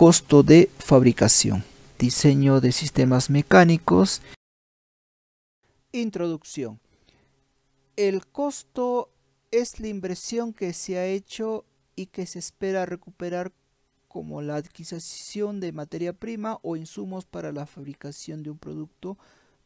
costo de fabricación, diseño de sistemas mecánicos. Introducción. El costo es la inversión que se ha hecho y que se espera recuperar como la adquisición de materia prima o insumos para la fabricación de un producto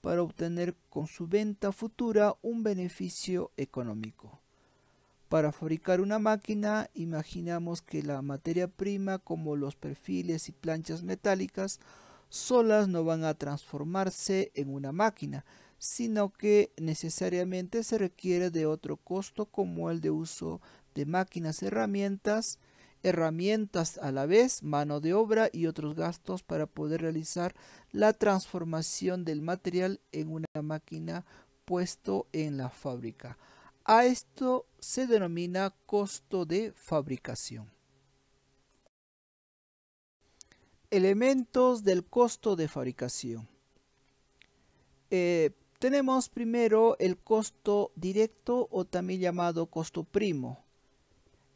para obtener con su venta futura un beneficio económico. Para fabricar una máquina imaginamos que la materia prima como los perfiles y planchas metálicas solas no van a transformarse en una máquina, sino que necesariamente se requiere de otro costo como el de uso de máquinas, herramientas, herramientas a la vez, mano de obra y otros gastos para poder realizar la transformación del material en una máquina puesto en la fábrica. A esto se denomina costo de fabricación. Elementos del costo de fabricación. Eh, tenemos primero el costo directo o también llamado costo primo.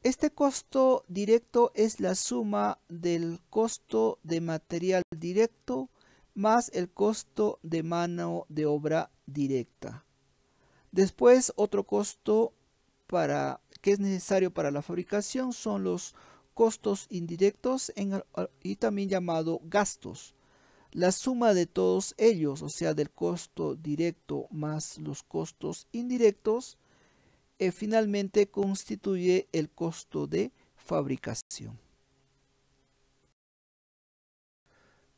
Este costo directo es la suma del costo de material directo más el costo de mano de obra directa. Después, otro costo para, que es necesario para la fabricación son los costos indirectos y también llamado gastos. La suma de todos ellos, o sea, del costo directo más los costos indirectos, eh, finalmente constituye el costo de fabricación.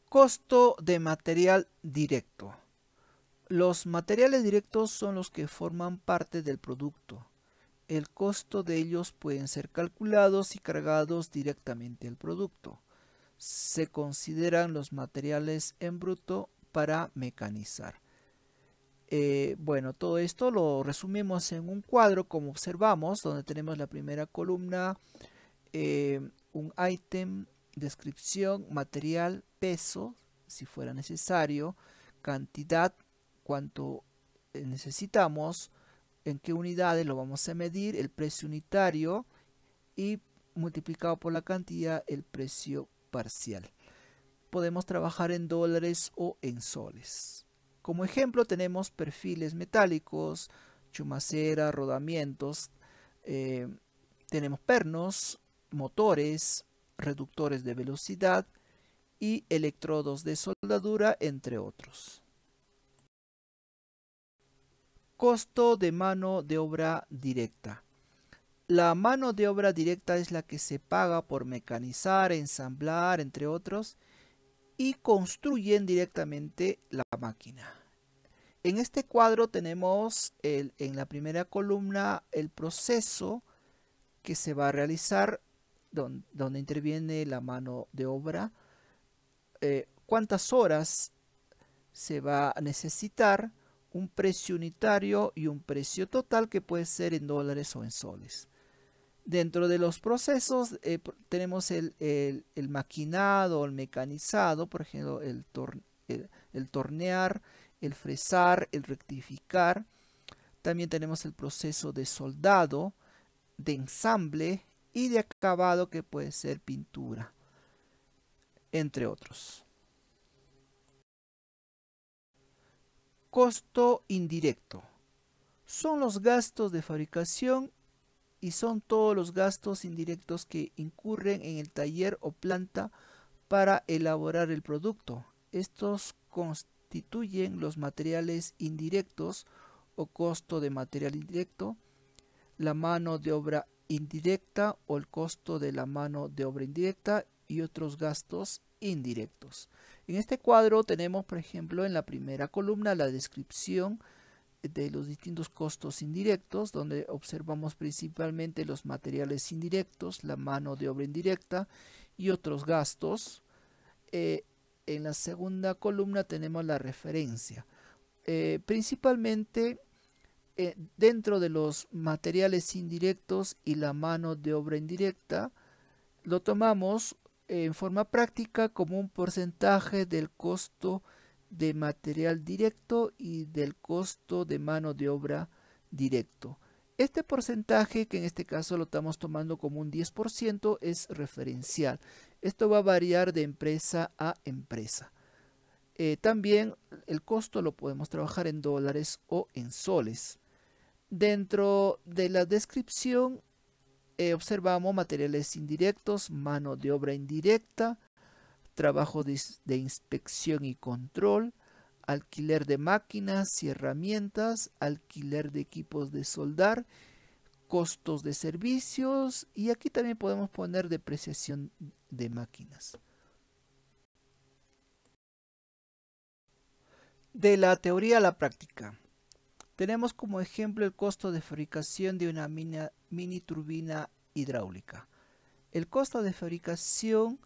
Costo de material directo. Los materiales directos son los que forman parte del producto. El costo de ellos pueden ser calculados y cargados directamente al producto. Se consideran los materiales en bruto para mecanizar. Eh, bueno, todo esto lo resumimos en un cuadro como observamos, donde tenemos la primera columna, eh, un ítem, descripción, material, peso, si fuera necesario, cantidad, cuánto eh, necesitamos, en qué unidades lo vamos a medir, el precio unitario y multiplicado por la cantidad el precio parcial. Podemos trabajar en dólares o en soles. Como ejemplo tenemos perfiles metálicos, chumacera, rodamientos, eh, tenemos pernos, motores, reductores de velocidad y electrodos de soldadura, entre otros. Costo de mano de obra directa. La mano de obra directa es la que se paga por mecanizar, ensamblar, entre otros, y construyen directamente la máquina. En este cuadro tenemos el, en la primera columna el proceso que se va a realizar donde, interviene la mano de obra, eh, cuántas horas se va a necesitar, un precio unitario y un precio total que puede ser en dólares o en soles. Dentro de los procesos eh, tenemos el, el, maquinado, el mecanizado, por ejemplo, el, el tornear, el fresar, el rectificar. También tenemos el proceso de soldado, de ensamble y de acabado que puede ser pintura, entre otros. Costo indirecto. Son los gastos de fabricación y son todos los gastos indirectos que incurren en el taller o planta para elaborar el producto. Estos constituyen los materiales indirectos o costo de material indirecto, la mano de obra indirecta o el costo de la mano de obra indirecta y otros gastos indirectos. En este cuadro tenemos, por ejemplo, en la primera columna la descripción de los distintos costos indirectos, donde observamos principalmente los materiales indirectos, la mano de obra indirecta y otros gastos. Eh, en la segunda columna tenemos la referencia. Eh, principalmente eh, dentro de los materiales indirectos y la mano de obra indirecta, lo tomamos en forma práctica como un porcentaje del costo de material directo y del costo de mano de obra directo. Este porcentaje, que en este caso lo estamos tomando como un 10%, es referencial. Esto va a variar de empresa a empresa. Eh, también el costo lo podemos trabajar en dólares o en soles. Dentro de la descripción eh, observamos materiales indirectos, mano de obra indirecta, trabajo de inspección y control, alquiler de máquinas y herramientas, alquiler de equipos de soldar, costos de servicios y aquí también podemos poner depreciación de máquinas. De la teoría a la práctica. Tenemos como ejemplo el costo de fabricación de una mini turbina hidráulica. El costo de fabricación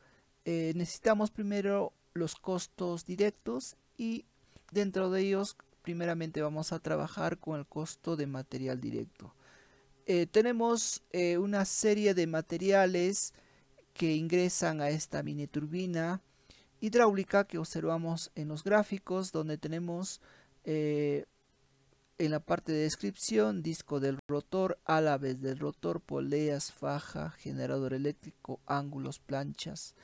eh, necesitamos primero los costos directos y dentro de ellos primeramente vamos a trabajar con el costo de material directo. Eh, tenemos eh, una serie de materiales que ingresan a esta mini turbina hidráulica que observamos en los gráficos donde tenemos en la parte de descripción, disco del rotor, álabes del rotor, poleas, faja, generador eléctrico, ángulos, planchas,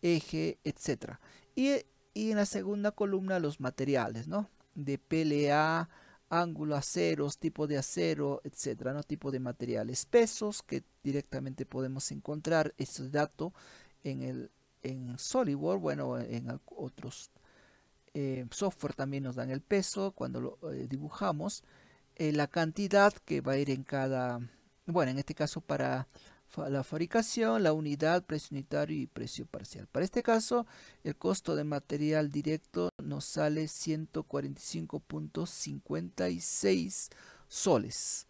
eje, etc. Y, en la segunda columna los materiales, ¿no? De PLA, ángulo, aceros, tipo de acero, etcétera, ¿no? Tipo de materiales, pesos que directamente podemos encontrar ese dato en el en SolidWorks, bueno, en otros eh, software también nos dan el peso cuando lo eh, dibujamos, eh, la cantidad que va a ir en cada, bueno, en este caso para la fabricación, la unidad, precio unitario y precio parcial. Para este caso, el costo de material directo nos sale 145.56 soles.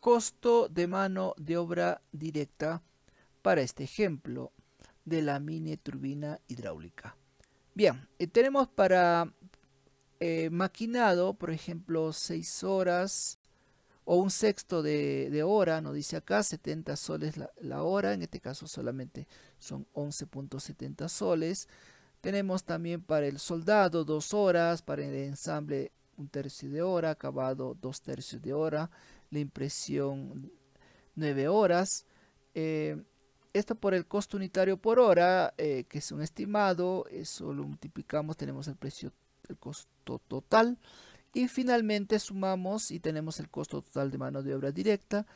Costo de mano de obra directa para este ejemplo de la mini turbina hidráulica. Bien, eh, tenemos para eh, maquinado, por ejemplo, 6 horas o un sexto de, hora, nos dice acá, 70 soles la, hora, en este caso solamente son 11.70 soles. Tenemos también para el soldado 2 horas, para el ensamble un tercio de hora, acabado dos tercios de hora, la impresión 9 horas. Eh, esto por el costo unitario por hora, eh, que es un estimado, eso lo multiplicamos, tenemos el precio, el costo total. Y finalmente sumamos y tenemos el costo total de mano de obra directa,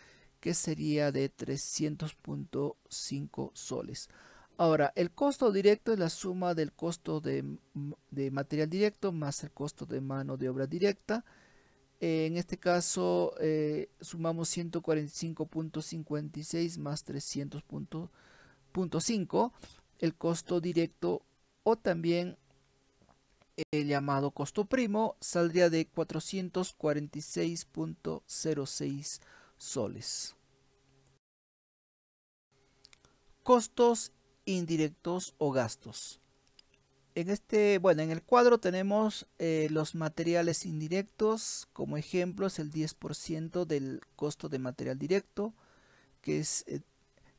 que sería de 300.5 soles. Ahora, el costo directo es la suma del costo de material directo más el costo de mano de obra directa. Eh, en este caso eh, sumamos 145.56 más 300.5, el costo directo o también el llamado costo primo saldría de 446.06 soles. Costos indirectos o gastos. En este, bueno, en el cuadro tenemos eh, los materiales indirectos, como ejemplo es el 10% del costo de material directo, que es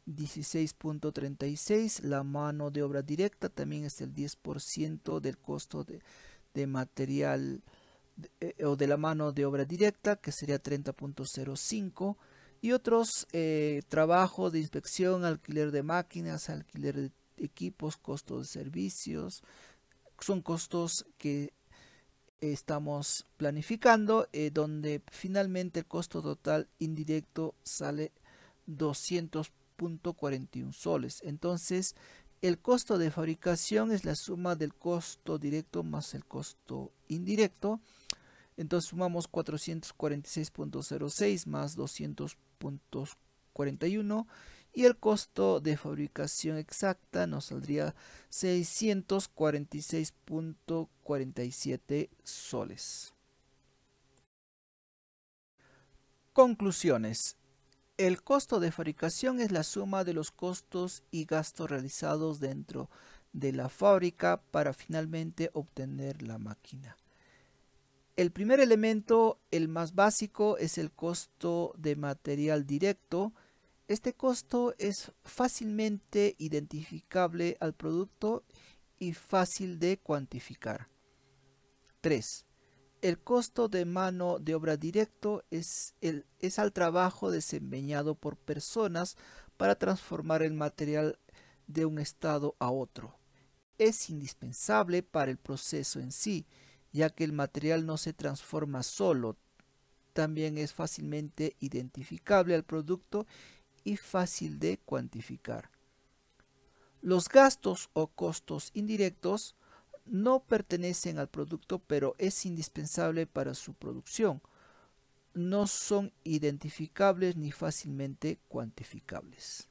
16.36, eh, la mano de obra directa también es el 10% del costo de, material eh, o de la mano de obra directa, que sería 30.05, y otros trabajos de inspección, alquiler de máquinas, alquiler de equipos, costos de servicios. Son costos que estamos planificando, eh, donde finalmente el costo total indirecto sale 200.41 soles. Entonces, el costo de fabricación es la suma del costo directo más el costo indirecto. Entonces sumamos 446.06 más 200.41 y el costo de fabricación exacta nos saldría 646.47 soles. Conclusiones. El costo de fabricación es la suma de los costos y gastos realizados dentro de la fábrica para finalmente obtener la máquina. El primer elemento, el más básico, es el costo de material directo, este costo es fácilmente identificable al producto y fácil de cuantificar. 3. El costo de mano de obra directo es, el, al trabajo desempeñado por personas para transformar el material de un estado a otro. Es indispensable para el proceso en sí, ya que el material no se transforma solo, también es fácilmente identificable al producto y fácil de cuantificar. Los gastos o costos indirectos no pertenecen al producto, pero es indispensable para su producción. No son identificables ni fácilmente cuantificables.